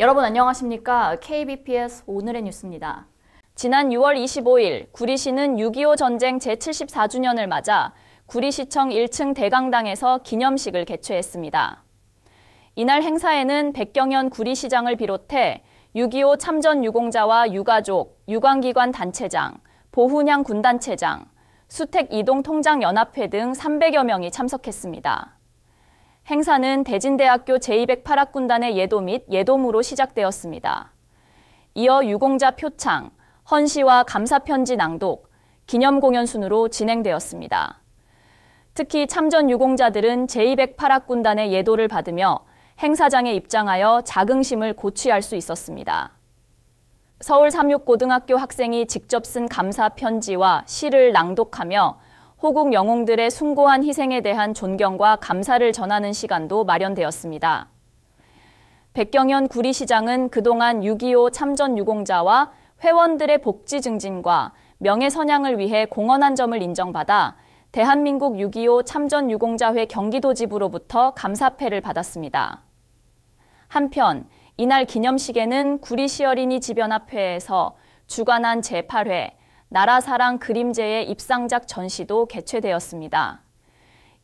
여러분 안녕하십니까? KBPS 오늘의 뉴스입니다. 지난 6월 25일 구리시는 6.25 전쟁 제74주년을 맞아 구리시청 1층 대강당에서 기념식을 개최했습니다. 이날 행사에는 백경현 구리시장을 비롯해 6.25 참전 유공자와 유가족, 유관기관 단체장, 보훈양 군단체장, 수택 이동 통장 연합회 등 300여 명이 참석했습니다. 행사는 대진대학교 제208학군단의 예도 및 예도무로 시작되었습니다. 이어 유공자 표창, 헌시와 감사편지 낭독, 기념공연 순으로 진행되었습니다. 특히 참전 유공자들은 제208학군단의 예도를 받으며 행사장에 입장하여 자긍심을 고취할 수 있었습니다. 서울 36고등학교 학생이 직접 쓴 감사 편지와 시를 낭독하며 호국 영웅들의 숭고한 희생에 대한 존경과 감사를 전하는 시간도 마련되었습니다. 백경현 구리시장은 그동안 6.25 참전 유공자와 회원들의 복지 증진과 명예선양을 위해 공헌한 점을 인정받아 대한민국 6.25 참전 유공자회 경기도지부로부터 감사패를 받았습니다. 한편 이날 기념식에는 구리시 어린이 집연합회에서 주관한 제8회 나라사랑 그림제의 입상작 전시도 개최되었습니다.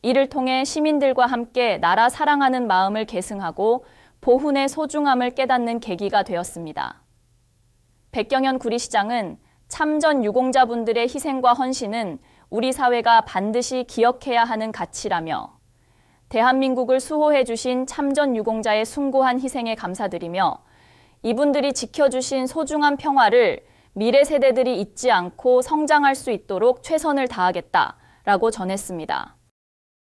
이를 통해 시민들과 함께 나라 사랑하는 마음을 계승하고 보훈의 소중함을 깨닫는 계기가 되었습니다. 백경현 구리시장은 참전 유공자분들의 희생과 헌신은 우리 사회가 반드시 기억해야 하는 가치라며 대한민국을 수호해 주신 참전 유공자의 숭고한 희생에 감사드리며 이분들이 지켜주신 소중한 평화를 미래 세대들이 잊지 않고 성장할 수 있도록 최선을 다하겠다라고 전했습니다.